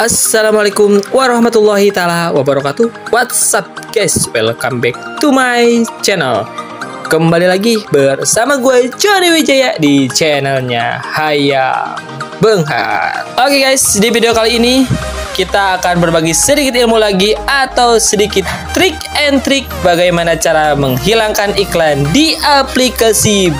Assalamualaikum warahmatullahi taala wabarakatuh. What's up guys? Welcome back to my channel. Kembali lagi bersama gue Johnny Wijaya di channelnya haya Benghar. Oke guys, di video kali ini kita akan berbagi sedikit ilmu lagi atau sedikit trik and trik bagaimana cara menghilangkan iklan di aplikasi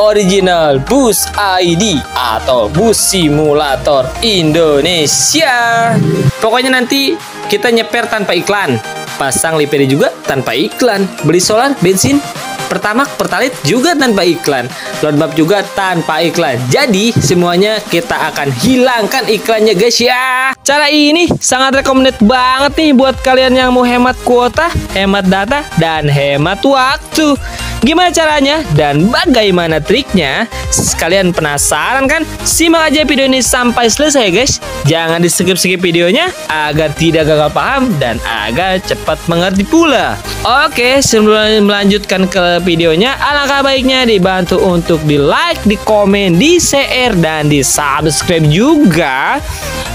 original Bus ID atau Bus Simulator Indonesia. Pokoknya nanti kita nyeper tanpa iklan, pasang lipedi juga tanpa iklan, beli solar, bensin, pertama pertalit juga tanpa iklan load map juga tanpa iklan jadi semuanya kita akan hilangkan iklannya guys ya cara ini sangat recommended banget nih buat kalian yang mau hemat kuota hemat data dan hemat waktu Gimana caranya dan bagaimana triknya? Sekalian penasaran kan? Simak aja video ini sampai selesai guys. Jangan di skip-skip videonya agar tidak gagal paham dan agar cepat mengerti pula. Oke, sebelum melanjutkan ke videonya, alangkah baiknya dibantu untuk di like, di komen, di share, dan di subscribe juga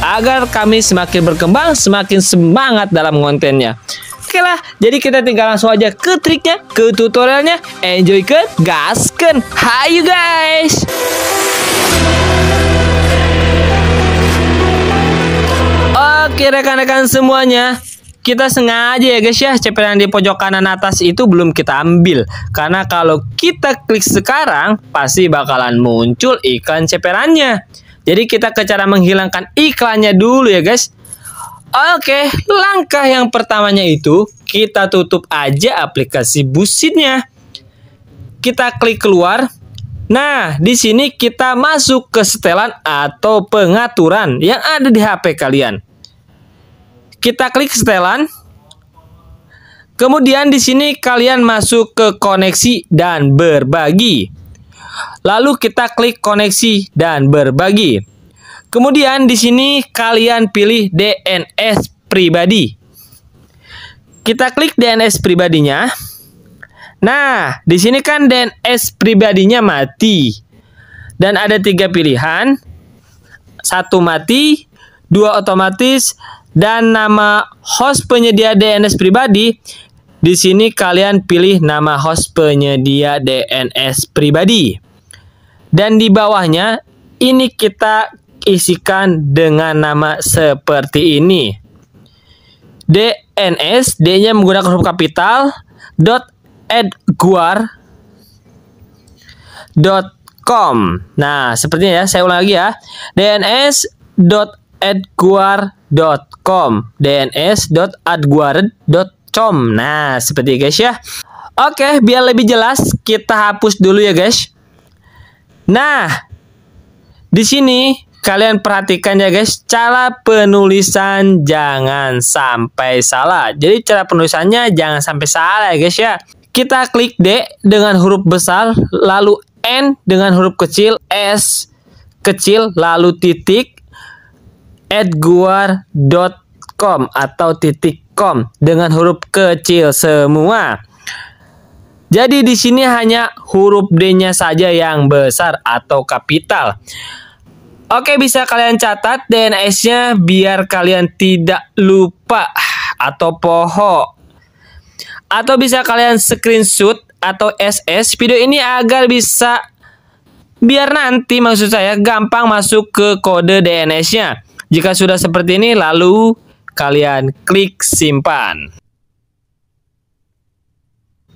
agar kami semakin berkembang, semakin semangat dalam kontennya. Oke lah, jadi kita tinggal langsung aja ke triknya, ke tutorialnya. Enjoy ke gasken. you guys. Oke rekan-rekan semuanya, kita sengaja ya guys ya cepet yang di pojok kanan atas itu belum kita ambil karena kalau kita klik sekarang pasti bakalan muncul iklan ceperannya jadi kita ke cara menghilangkan iklannya dulu ya guys Oke, langkah yang pertamanya itu kita tutup aja aplikasi busitnya. Kita klik keluar. Nah, di sini kita masuk ke setelan atau pengaturan yang ada di HP kalian. Kita klik setelan. Kemudian di sini kalian masuk ke koneksi dan berbagi. Lalu kita klik koneksi dan berbagi. Kemudian di sini kalian pilih DNS pribadi. Kita klik DNS pribadinya. Nah, di sini kan DNS pribadinya mati. Dan ada tiga pilihan. Satu mati, dua otomatis, dan nama host penyedia DNS pribadi. Di sini kalian pilih nama host penyedia DNS pribadi. Dan di bawahnya ini kita isikan dengan nama seperti ini. DNS, D-nya menggunakan huruf kapital, dot edguar, dot com. Nah, sepertinya ya, saya ulang lagi ya. DNS dot dot com dns dot com. Nah, seperti guys ya. Oke, biar lebih jelas kita hapus dulu ya guys. Nah, di sini kalian perhatikan ya guys cara penulisan jangan sampai salah jadi cara penulisannya jangan sampai salah ya guys ya kita klik D dengan huruf besar lalu N dengan huruf kecil S kecil lalu titik at atau titik com dengan huruf kecil semua jadi di sini hanya huruf D-nya saja yang besar atau kapital. Oke bisa kalian catat DNS-nya biar kalian tidak lupa atau poho. Atau bisa kalian screenshot atau SS video ini agar bisa biar nanti maksud saya gampang masuk ke kode DNS-nya. Jika sudah seperti ini lalu kalian klik simpan.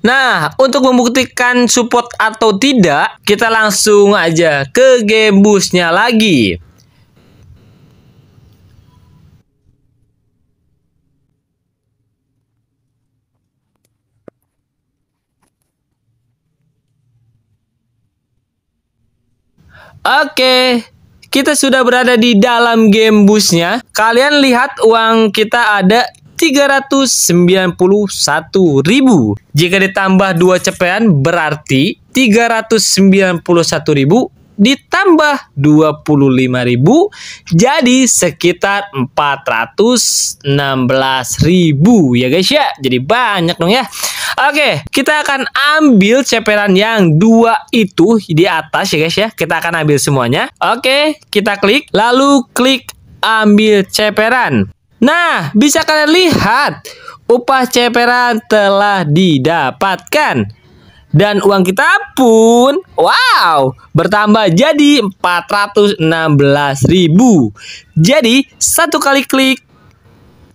Nah, untuk membuktikan support atau tidak, kita langsung aja ke game busnya lagi. Oke, kita sudah berada di dalam game busnya. Kalian lihat uang kita ada 391.000. Jika ditambah 2 cepean berarti 391.000 ditambah 25.000 jadi sekitar 416.000 ya guys ya. Jadi banyak dong ya. Oke, kita akan ambil ceperan yang dua itu di atas ya guys ya. Kita akan ambil semuanya. Oke, kita klik lalu klik ambil ceperan. Nah, bisa kalian lihat, upah ceperan telah didapatkan. Dan uang kita pun, wow, bertambah jadi 416.000. Jadi, satu kali klik,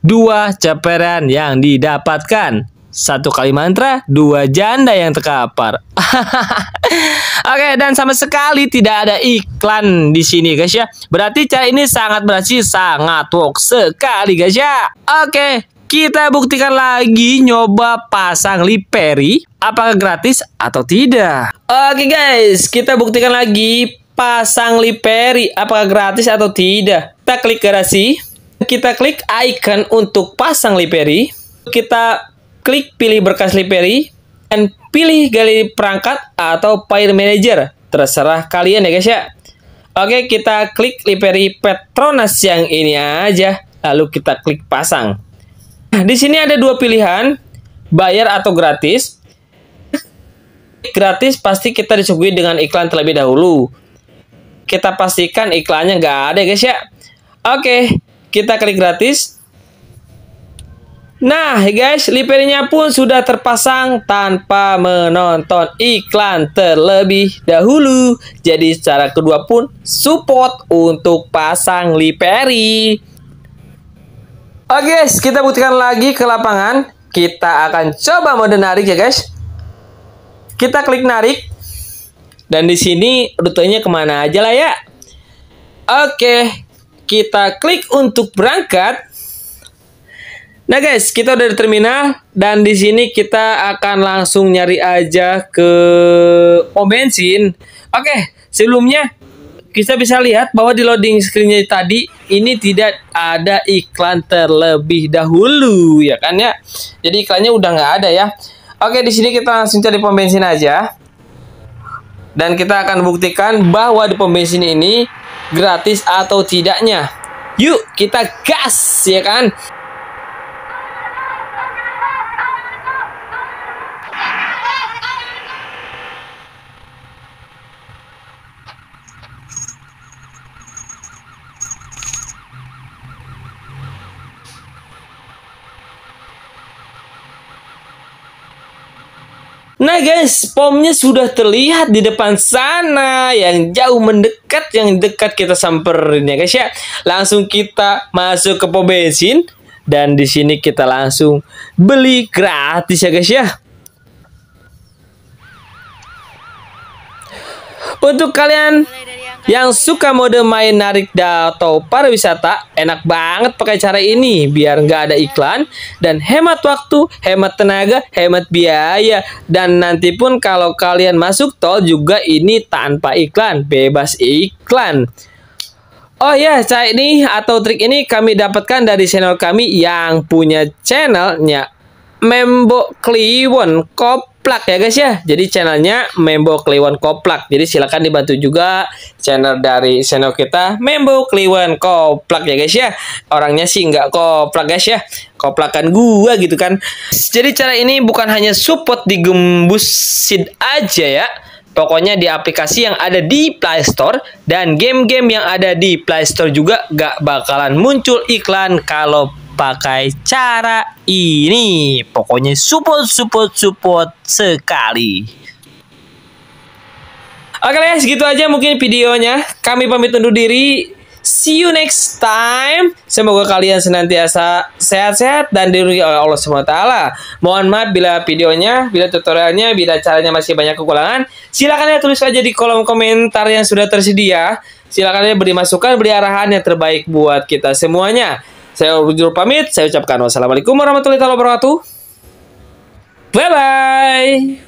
dua ceperan yang didapatkan. Satu kali mantra, dua janda yang terkapar. Oke, dan sama sekali tidak ada iklan di sini, guys ya. Berarti cara ini sangat berhasil, sangat work sekali, guys ya. Oke, kita buktikan lagi nyoba pasang liperi. apakah gratis atau tidak. Oke, guys, kita buktikan lagi pasang liperi. apakah gratis atau tidak. Kita klik garasi, kita klik icon untuk pasang liperi. kita klik pilih berkas liperi dan pilih galeri perangkat atau file manager. Terserah kalian ya guys ya. Oke, kita klik library Petronas yang ini aja. Lalu kita klik pasang. Nah, di sini ada dua pilihan, bayar atau gratis. Gratis pasti kita disuguhi dengan iklan terlebih dahulu. Kita pastikan iklannya nggak ada guys ya. Oke, kita klik gratis. Nah guys, lipernya pun sudah terpasang tanpa menonton iklan terlebih dahulu. Jadi secara kedua pun support untuk pasang liperi. Oke guys, kita buktikan lagi ke lapangan. Kita akan coba mode narik ya guys. Kita klik narik. Dan di sini rutenya kemana aja lah ya. Oke, kita klik untuk berangkat. Nah guys, kita udah di terminal dan di sini kita akan langsung nyari aja ke pom bensin. Oke, sebelumnya kita bisa lihat bahwa di loading screennya tadi ini tidak ada iklan terlebih dahulu ya kan ya. Jadi iklannya udah nggak ada ya. Oke, di sini kita langsung cari pom bensin aja. Dan kita akan buktikan bahwa di pom bensin ini gratis atau tidaknya. Yuk, kita gas ya kan. Nah guys, pomnya sudah terlihat di depan sana yang jauh mendekat, yang dekat kita samperin ya guys ya. Langsung kita masuk ke pom bensin dan di sini kita langsung beli gratis ya guys ya. Untuk kalian yang iya. suka mode main narik atau pariwisata, enak banget pakai cara ini biar nggak ada iklan dan hemat waktu, hemat tenaga, hemat biaya. Dan nanti pun kalau kalian masuk tol juga ini tanpa iklan, bebas iklan. Oh ya, yeah, cara ini atau trik ini kami dapatkan dari channel kami yang punya channelnya Membo Kliwon Koplak ya guys ya. Jadi channelnya Membo Kliwon Koplak. Jadi silahkan dibantu juga channel dari channel kita Membo Kliwon Koplak ya guys ya. Orangnya sih nggak koplak guys ya. Koplakan gua gitu kan. Jadi cara ini bukan hanya support di digembusin aja ya. Pokoknya di aplikasi yang ada di Play Store dan game-game yang ada di Play Store juga gak bakalan muncul iklan kalau pakai cara ini. Pokoknya support, support, support sekali. Oke guys, gitu aja mungkin videonya. Kami pamit undur diri. See you next time. Semoga kalian senantiasa sehat-sehat dan diri oleh Allah SWT. Mohon maaf bila videonya, bila tutorialnya, bila caranya masih banyak kekurangan. Silahkan ya tulis aja di kolom komentar yang sudah tersedia. Silahkan ya beri masukan, beri arahan yang terbaik buat kita semuanya. Saya Rujur pamit, saya ucapkan wassalamualaikum warahmatullahi wabarakatuh. Bye-bye.